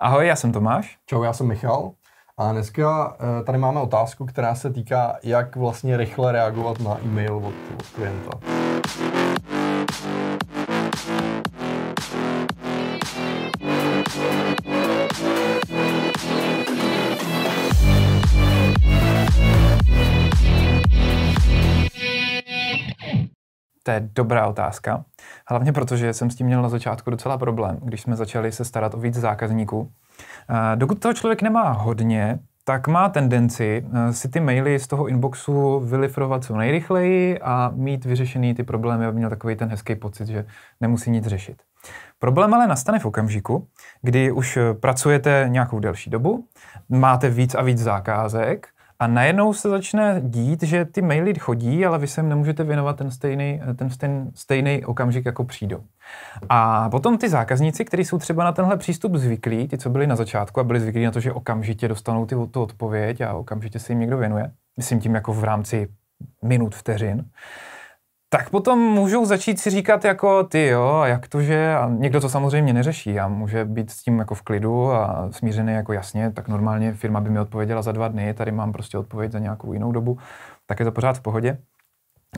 Ahoj, já jsem Tomáš. Čau, já jsem Michal. A dneska eh, tady máme otázku, která se týká, jak vlastně rychle reagovat na e-mail od, od klienta. To je dobrá otázka. Hlavně proto, že jsem s tím měl na začátku docela problém, když jsme začali se starat o víc zákazníků. Eh, dokud toho člověk nemá hodně, tak má tendenci eh, si ty maily z toho inboxu vylifrovat co nejrychleji a mít vyřešený ty problémy, aby měl takový ten hezký pocit, že nemusí nic řešit. Problém ale nastane v okamžiku, kdy už eh, pracujete nějakou delší dobu, máte víc a víc zákázek a najednou se začne dít, že ty maily chodí, ale vy se jim nemůžete věnovat ten stejný, ten stejný, stejný okamžik, jako přijdou. A potom ty zákazníci, kteří jsou třeba na tenhle přístup zvyklí, ty, co byli na začátku a byli zvyklí na to, že okamžitě dostanou ty, tu odpověď a okamžitě se jim někdo věnuje, myslím tím jako v rámci minut, vteřin, uh, tak potom můžou začít si říkat jako ty jo, jak to, že a někdo to samozřejmě neřeší a může být s tím jako v klidu a smířený jako jasně, tak normálně firma by mi odpověděla za dva dny, tady mám prostě odpověď za nějakou jinou dobu, tak je to pořád v pohodě.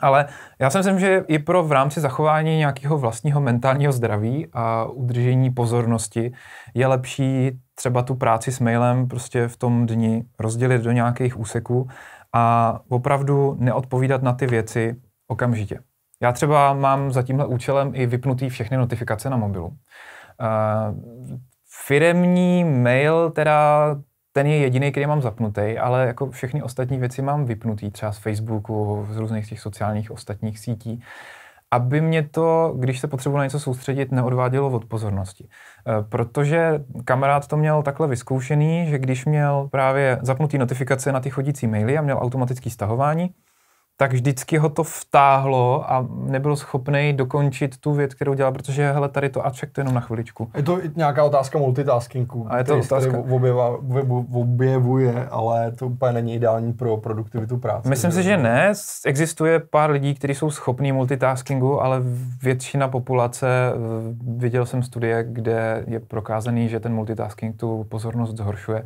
Ale já si myslím, že i pro v rámci zachování nějakého vlastního mentálního zdraví a udržení pozornosti je lepší třeba tu práci s mailem prostě v tom dni rozdělit do nějakých úseků a opravdu neodpovídat na ty věci, Okamžitě. Já třeba mám za tímhle účelem i vypnutý všechny notifikace na mobilu. Uh, firemní mail, teda ten je jediný, který mám zapnutý, ale jako všechny ostatní věci mám vypnutý, třeba z Facebooku, z různých těch sociálních ostatních sítí, aby mě to, když se potřebuji na něco soustředit, neodvádělo od pozornosti. Eh, protože kamarád to měl takhle vyzkoušený, že když měl právě zapnutý notifikace na ty chodící maily a měl automatický stahování, tak vždycky ho to vtáhlo a nebyl schopný dokončit tu věc, kterou dělal, protože hele, tady to a ček to jenom na chviličku. Je to nějaká otázka multitaskingu, a je to otázka. Objeva, objevuje, ale to úplně není ideální pro produktivitu práce. Myslím že? si, že ne. Existuje pár lidí, kteří jsou schopní multitaskingu, ale většina populace, viděl jsem studie, kde je prokázaný, že ten multitasking tu pozornost zhoršuje.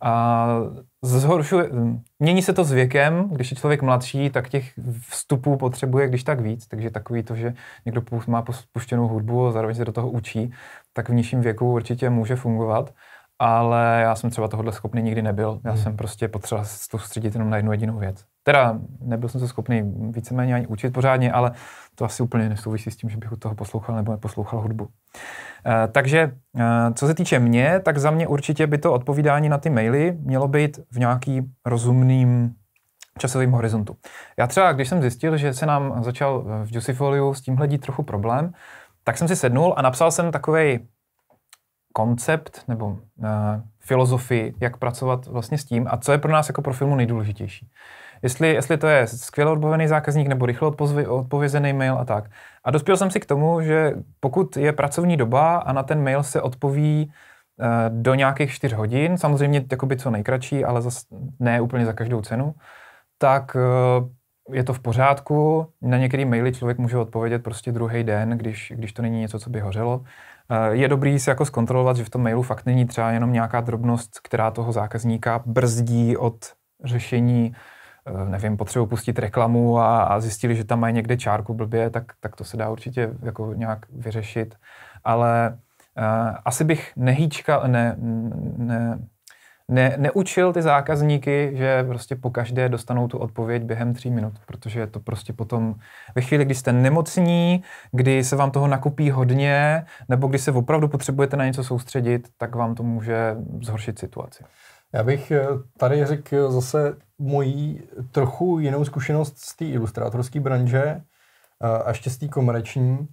A zhoršuje, mění se to s věkem, když je člověk mladší, tak těch vstupů potřebuje když tak víc, takže takový to, že někdo má spuštěnou hudbu a zároveň se do toho učí, tak v nižším věku určitě může fungovat, ale já jsem třeba tohle schopný nikdy nebyl. Já hmm. jsem prostě potřeboval soustředit jenom na jednu jedinou věc. Teda nebyl jsem se schopný víceméně ani učit pořádně, ale to asi úplně nesouvisí s tím, že bych u toho poslouchal nebo neposlouchal hudbu. E, takže e, co se týče mě, tak za mě určitě by to odpovídání na ty maily mělo být v nějaký rozumným časovým horizontu. Já třeba, když jsem zjistil, že se nám začal v Jusifoliu s tím dít trochu problém, tak jsem si sednul a napsal jsem takový koncept nebo uh, filozofii, jak pracovat vlastně s tím a co je pro nás jako pro firmu nejdůležitější. Jestli, jestli to je skvěle odbavený zákazník nebo rychle odpovězený mail a tak. A dospěl jsem si k tomu, že pokud je pracovní doba a na ten mail se odpoví uh, do nějakých 4 hodin, samozřejmě jakoby co nejkratší, ale zas ne úplně za každou cenu, tak uh, je to v pořádku. Na některé maily člověk může odpovědět prostě druhý den, když, když to není něco, co by hořelo. Eh, je dobrý si jako zkontrolovat, že v tom mailu fakt není třeba jenom nějaká drobnost, která toho zákazníka brzdí od řešení, eh, nevím, potřebu pustit reklamu a, a zjistili, že tam mají někde čárku blbě, tak, tak to se dá určitě jako nějak vyřešit. Ale uh, asi bych nehýčkal, ne, ne, ne, neučil ty zákazníky, že prostě po každé dostanou tu odpověď během tří minut, protože je to prostě potom ve chvíli, kdy jste nemocní, kdy se vám toho nakupí hodně, nebo kdy se opravdu potřebujete na něco soustředit, tak vám to může zhoršit situaci. Já bych eh, tady řekl zase mojí trochu jinou zkušenost z té ilustrátorské branže eh, a ještě z té komerční,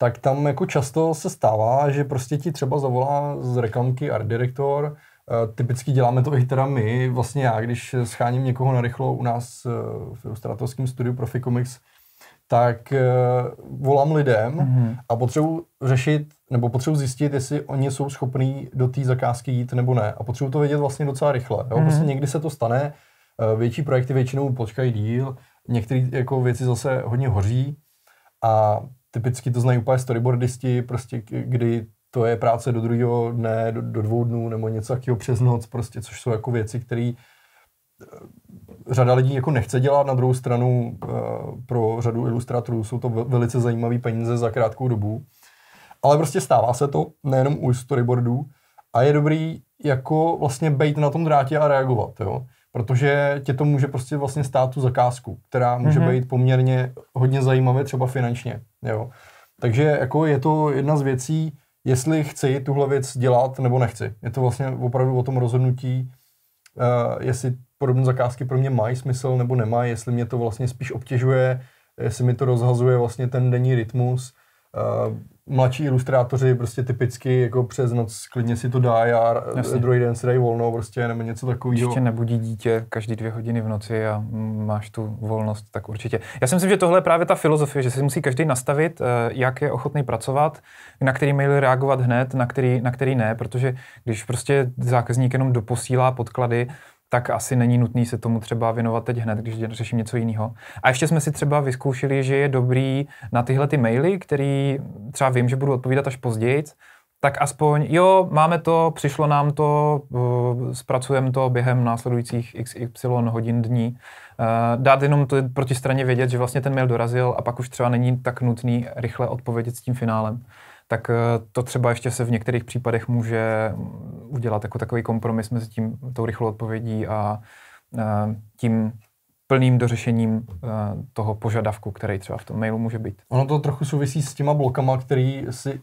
tak tam jako často se stává, že prostě ti třeba zavolá z reklamky art direktor, Eh, typicky děláme to i teda my. Vlastně já, když scháním někoho na rychlo u nás eh, v ilustratorském studiu Profi Comics, tak eh, volám lidem mm-hmm. a potřebuji řešit, nebo potřebuji zjistit, jestli oni jsou schopní do té zakázky jít nebo ne. A potřebuji to vědět vlastně docela rychle. Jo? Mm-hmm. Prostě někdy se to stane, větší projekty většinou počkají díl, některé jako věci zase hodně hoří a typicky to znají úplně storyboardisti, prostě kdy to je práce do druhého dne, do, do dvou dnů nebo něco takového přes noc, prostě, což jsou jako věci, které eh, řada lidí jako nechce dělat. Na druhou stranu eh, pro řadu ilustrátorů jsou to velice zajímavé peníze za krátkou dobu. Ale prostě stává se to, nejenom u storyboardů. A je dobrý jako vlastně bejt na tom drátě a reagovat, jo. Protože tě to může prostě vlastně stát tu zakázku, která může mm-hmm. být poměrně hodně zajímavě třeba finančně, jo. Takže jako je to jedna z věcí, jestli chci tuhle věc dělat nebo nechci. Je to vlastně opravdu o tom rozhodnutí, uh, jestli podobné zakázky pro mě mají smysl nebo nemají, jestli mě to vlastně spíš obtěžuje, jestli mi to rozhazuje vlastně ten denní rytmus, Eh, mladší ilustrátoři prostě typicky jako přes noc klidně si to dá, a eh, Jasně. druhý den si dají volno prostě nebo něco takového. Ještě nebudí dítě každý dvě hodiny v noci a máš tu volnost, tak určitě. Já si myslím, že tohle je právě ta filozofie, že si musí každý nastavit, eh, jak je ochotný pracovat, na který mail reagovat hned, na který, na který ne, protože když prostě zákazník jenom doposílá podklady, tak asi není nutný se tomu třeba věnovat teď hned, když řeším něco jiného. A ještě jsme si třeba vyzkoušeli, že je dobrý na tyhle ty maily, který třeba vím, že budu odpovídat až později, tak aspoň, jo, máme to, přišlo nám to, eh, zpracujeme to během následujících xy hodin dní. Eh, dát jenom to protistraně vědět, že vlastně ten mail dorazil a pak už třeba není tak nutný rychle odpovědět s tím finálem tak eh, to třeba ještě se v některých případech může mm, udělat jako takový kompromis mezi tím, tou rychlou odpovědí a eh, tím plným dořešením eh, toho požadavku, který třeba v tom mailu může být. Ono to trochu souvisí s těma blokama, který si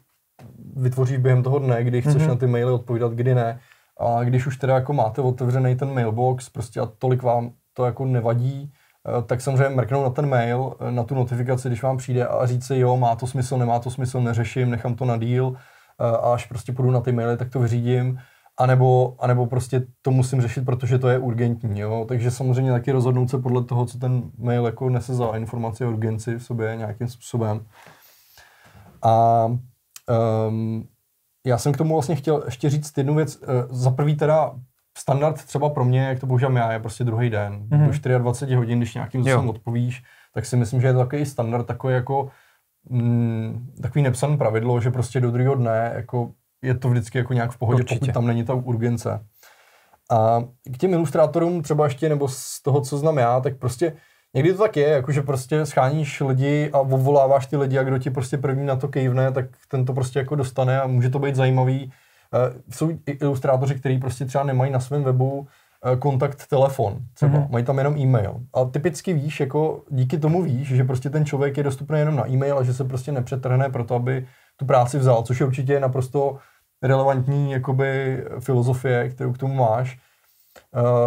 vytvoříš během toho dne, kdy chceš mm-hmm. na ty maily odpovídat, kdy ne. A když už teda jako máte otevřený ten mailbox, prostě a tolik vám to jako nevadí, Eh, tak samozřejmě mrknou na ten mail, eh, na tu notifikaci, když vám přijde a říct si, jo, má to smysl, nemá to smysl, neřeším, nechám to na díl eh, a až prostě půjdu na ty maily, tak to vyřídím. A nebo, a nebo prostě to musím řešit, protože to je urgentní. Jo? Takže samozřejmě taky rozhodnout se podle toho, co ten mail jako nese za informaci o urgenci v sobě nějakým způsobem. A um, já jsem k tomu vlastně chtěl ještě říct jednu věc. Za prvý teda standard třeba pro mě, jak to používám já, je prostě druhý den. Mm-hmm. Do 24 hodin, když nějakým způsobem odpovíš, tak si myslím, že je to takový standard, takový jako mm, takový nepsané pravidlo, že prostě do druhého dne jako je to vždycky jako nějak v pohodě, Určitě. pokud tam není ta urgence. A k těm ilustrátorům třeba ještě, nebo z toho, co znám já, tak prostě někdy to tak je, jako, že prostě scháníš lidi a obvoláváš ty lidi a kdo ti prostě první na to kejvne, tak ten to prostě jako dostane a může to být zajímavý Eh, jsou ilustrátoři, kteří prostě třeba nemají na svém webu eh, kontakt telefon třeba, mm-hmm. mají tam jenom e-mail. A typicky víš, jako díky tomu víš, že prostě ten člověk je dostupný jenom na e-mail a že se prostě nepřetrhne pro to, aby tu práci vzal, což je určitě naprosto relevantní jakoby filozofie, kterou k tomu máš.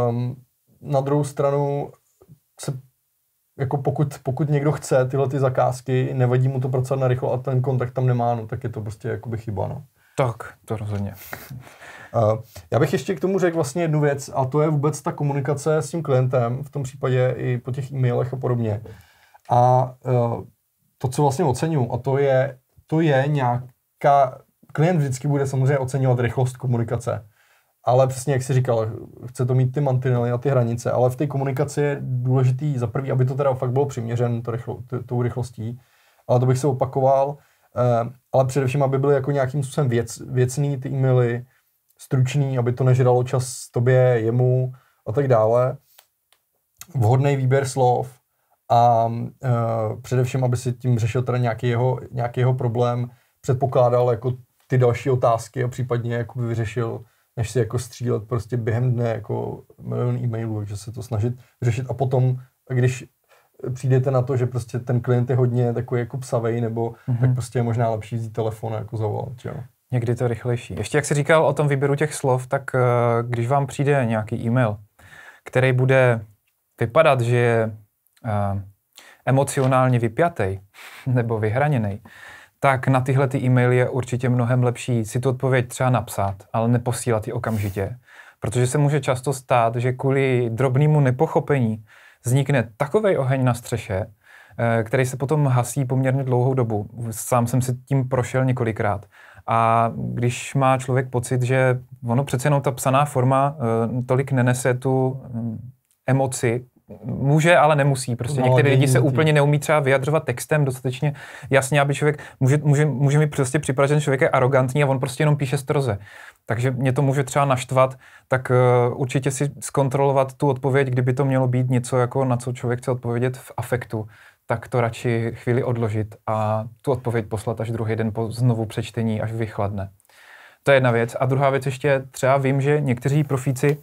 Um, na druhou stranu se jako pokud, pokud někdo chce tyhle ty zakázky, nevadí mu to pracovat na rychlo a ten kontakt tam nemá, no, tak je to prostě jakoby chyba. No. Tak, to rozhodně. Já bych ještě k tomu řekl vlastně jednu věc, a to je vůbec ta komunikace s tím klientem, v tom případě i po těch e-mailech a podobně. A e, to, co vlastně oceňuju, a to je, to je nějaká, klient vždycky bude samozřejmě oceňovat rychlost komunikace, ale přesně jak jsi říkal, chce to mít ty mantinely a ty hranice, ale v té komunikaci je důležitý za prvý, aby to teda fakt bylo přiměřen to rychlo, tou rychlostí, ale to bych se opakoval, Eh, ale především, aby byly jako nějakým způsobem věc, věcný ty e-maily, stručný, aby to nežralo čas tobě, jemu a tak dále. Vhodný výběr slov a uh, především, aby si tím řešil teda nějaký jeho, nějaký jeho problém, předpokládal jako ty další otázky a případně jako by vyřešil, než si jako střílet prostě během dne jako milion e-mailů, takže se to snažit řešit a potom, když přijdete na to, že prostě ten klient je hodně takový jako psavej, nebo mm-hmm. tak prostě je možná lepší vzít telefon a jako zavolat, jo. Někdy to rychlejší. Ještě jak jsi říkal o tom výběru těch slov, tak eh, když vám přijde nějaký e-mail, který bude vypadat, že je uh, emocionálně vypjatý nebo vyhraněný, tak na tyhle ty e-maily je určitě mnohem lepší si tu odpověď třeba napsat, ale neposílat ji okamžitě. Protože se může často stát, že kvůli drobnému nepochopení vznikne takový oheň na střeše, eh, který se potom hasí poměrně dlouhou dobu. Sám jsem si tím prošel několikrát. A když má člověk pocit, že ono přece jenom ta psaná forma eh, tolik nenese tu mm, emoci Může, ale nemusí. Prostě no, některé lidi se úplně neumí třeba vyjadřovat textem dostatečně jasně, aby člověk, může, může, může mi prostě připadat, že člověk je arrogantní a on prostě jenom píše stroze. Takže mě to může třeba naštvat, tak uh, určitě si zkontrolovat tu odpověď, kdyby to mělo být něco, jako na co člověk chce odpovědět v afektu, tak to radši chvíli odložit a tu odpověď poslat až druhý den po znovu přečtení, až vychladne. To je jedna věc. A druhá věc ještě, třeba vím, že někteří profíci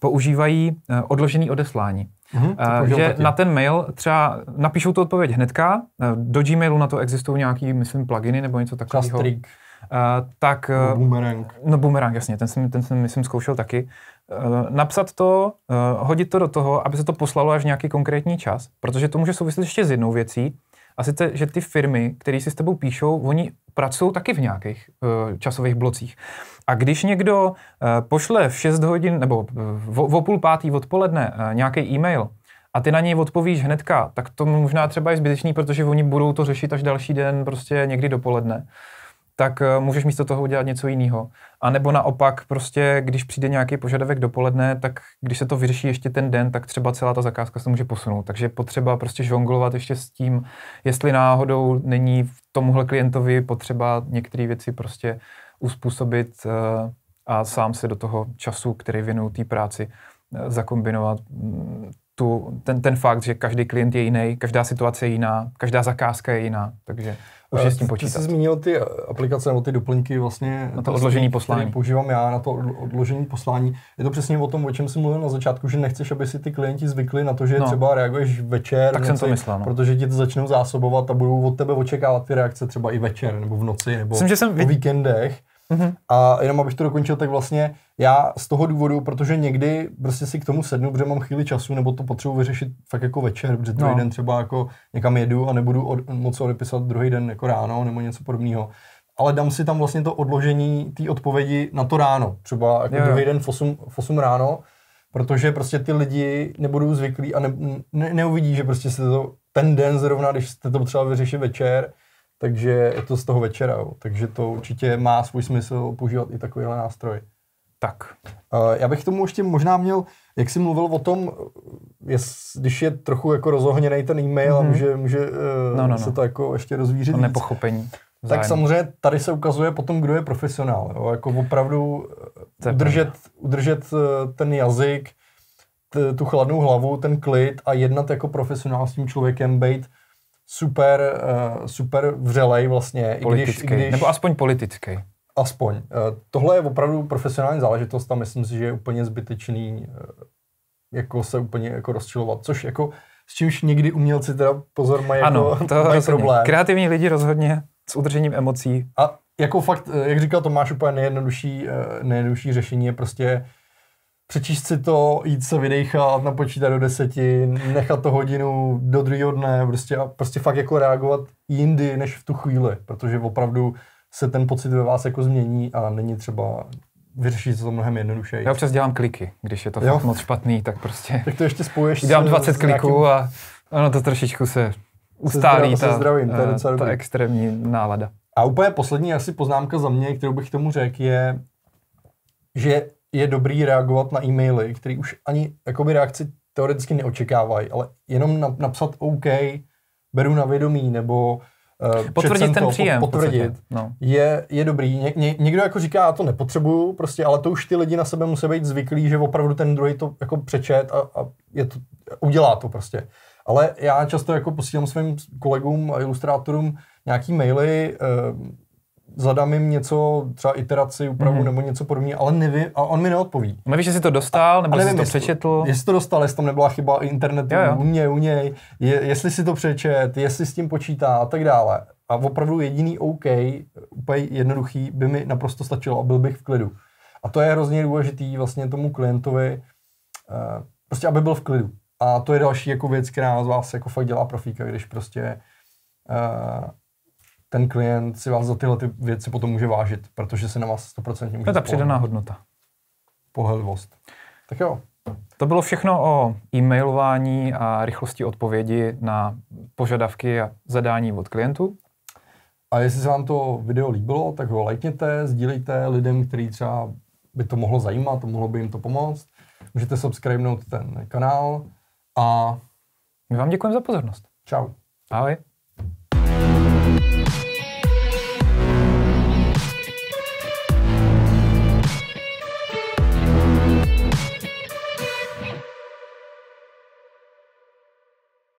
používají eh, odložený odeslání uh, že taky. na ten mail třeba napíšou tu odpověď hnedka, eh, do Gmailu na to existují nějaký, myslím, pluginy nebo něco takového. Uh, eh, tak, no, boomerang. No boomerang, jasně, ten jsem, ten jsem myslím zkoušel taky. Uh, napsat to, uh, hodit to do toho, aby se to poslalo až nějaký konkrétní čas, protože to může souviset ještě s jednou věcí, a sice, že ty firmy, které si s tebou píšou, oni pracují taky v nějakých uh, časových blocích. A když někdo uh, pošle v 6 hodin nebo uh, eh, o půl pátý odpoledne uh, nějaký e-mail, a ty na něj odpovíš hnedka, tak to možná třeba je zbytečný, protože oni budou to řešit až další den, prostě někdy dopoledne. Uh, tak eh, můžeš místo toho udělat něco jiného. A nebo naopak, prostě, když přijde nějaký požadavek dopoledne, tak když se to vyřeší ještě ten den, tak třeba celá ta zakázka se může posunout. Takže je potřeba prostě žonglovat ještě s tím, jestli náhodou není tomuhle klientovi potřeba některé věci prostě uspůsobit eh, a sám se do toho času, který věnují té práci, eh, zakombinovat mm, tu, ten, ten fakt, že každý klient je jiný, každá situace je jiná, každá zakázka je jiná, takže už je s tím počítat. Ty jsi zmínil ty eh, aplikace nebo ty doplňky vlastně. Na to odložení poslání. Používám já na to odložení poslání. Je to přesně o tom, o čem jsem mluvil na začátku, že nechceš, aby si ty klienti zvykli na to, že no. třeba reaguješ večer. Tak noci, jsem to myslel. No. Protože ti to začnou zásobovat a budou od tebe očekávat ty reakce třeba i večer nebo v noci nebo Myslím, že jsem o víkendech. Mm-hmm. A jenom abych to dokončil, tak vlastně já z toho důvodu, protože někdy prostě si k tomu sednu, protože mám chvíli času, nebo to potřebuji vyřešit fakt jako večer, protože druhý no. den třeba jako někam jedu a nebudu od, moc odepisovat druhý den jako ráno nebo něco podobného. Ale dám si tam vlastně to odložení té odpovědi na to ráno, třeba jako druhý den v 8, v 8 ráno, protože prostě ty lidi nebudou zvyklí a ne, ne, neuvidí, že prostě se to ten den zrovna, když jste to potřeba vyřešit večer, takže je to z toho večera. Jo. Takže to určitě má svůj smysl používat i takovýhle nástroj. Tak. Eh, já bych tomu ještě možná měl, jak jsi mluvil o tom, eh, jest, když je trochu jako rozohněný ten e-mail mm-hmm. a mhm. může, může eh, no, no, no. se to jako ještě rozvířit. To nepochopení. Zájem. Tak samozřejmě tady se ukazuje potom, kdo je profesionál. Jo? Jako opravdu udržet, udržet ten jazyk, t, tu chladnou hlavu, ten klid a jednat jako profesionál s tím člověkem, být super, uh, super vřelej vlastně. Politický, i když, i když, nebo aspoň politický. Aspoň. Uh, tohle je opravdu profesionální záležitost a myslím si, že je úplně zbytečný uh, jako se úplně jako rozčilovat, což jako s čímž někdy umělci teda pozor mají, ano, jako, to mají problém. Kreativní lidi rozhodně s udržením emocí. A jako fakt, jak říkal Tomáš, úplně nejjednodušší, nejjednodušší řešení je prostě přečíst si to, jít se vydechat, napočítat do deseti, nechat to hodinu do druhého dne, prostě, a prostě fakt jako reagovat jindy než v tu chvíli, protože opravdu se ten pocit ve vás jako změní a není třeba vyřešit to mnohem jednodušeji. Já občas dělám kliky, když je to jo? fakt moc špatný, tak prostě... Tak to ještě spojuješ Dělám 20 s kliků nějakým... a ono to trošičku se ustálí, se zdravím, ta, se zdravím, to je eh, ta extrémní nálada. A úplně poslední asi poznámka za mě, kterou bych tomu řekl, je, že je dobrý reagovat na e-maily, který už ani jakoby reakci teoreticky neočekávají, ale jenom na, napsat OK, beru na vědomí, nebo uh, potvrdit ten to, příjem. Potvrdit. No. Je, je dobrý. Ně, ně, někdo jako říká, já to nepotřebuju, prostě, ale to už ty lidi na sebe musí být zvyklí, že opravdu ten druhý to jako přečet a, a je to, udělá to prostě. Ale já často jako posílám svým kolegům a ilustrátorům nějaký maily, uh, zadám jim něco, třeba iteraci, úpravu mm. nebo něco podobného, ale neví, a on mi neodpoví. Nevíš, jestli to dostal, nebo a nevím, jestli to jestli, přečetl? Jestli to dostal, jestli tam nebyla chyba internetu jo, jo. u něj, u něj, je, jestli si to přečet, jestli s tím počítá a tak dále. A opravdu jediný OK, úplně jednoduchý, by mi naprosto stačilo a byl bych v klidu. A to je hrozně důležitý vlastně tomu klientovi, eh, prostě aby byl v klidu. A to je další jako věc, která z vás jako fakt dělá profíka, když prostě eh, ten klient si vás za tyhle ty věci potom může vážit, protože se na vás 100% může To je ta přidaná hodnota. Pohelvost. Tak jo. To bylo všechno o e-mailování a rychlosti odpovědi na požadavky a zadání od klientů. A jestli se vám to video líbilo, tak ho lajkněte, sdílejte lidem, který třeba by to mohlo zajímat, mohlo by jim to pomoct. Můžete subscribenout ten kanál a... My vám děkujeme za pozornost. Čau. Ahoj.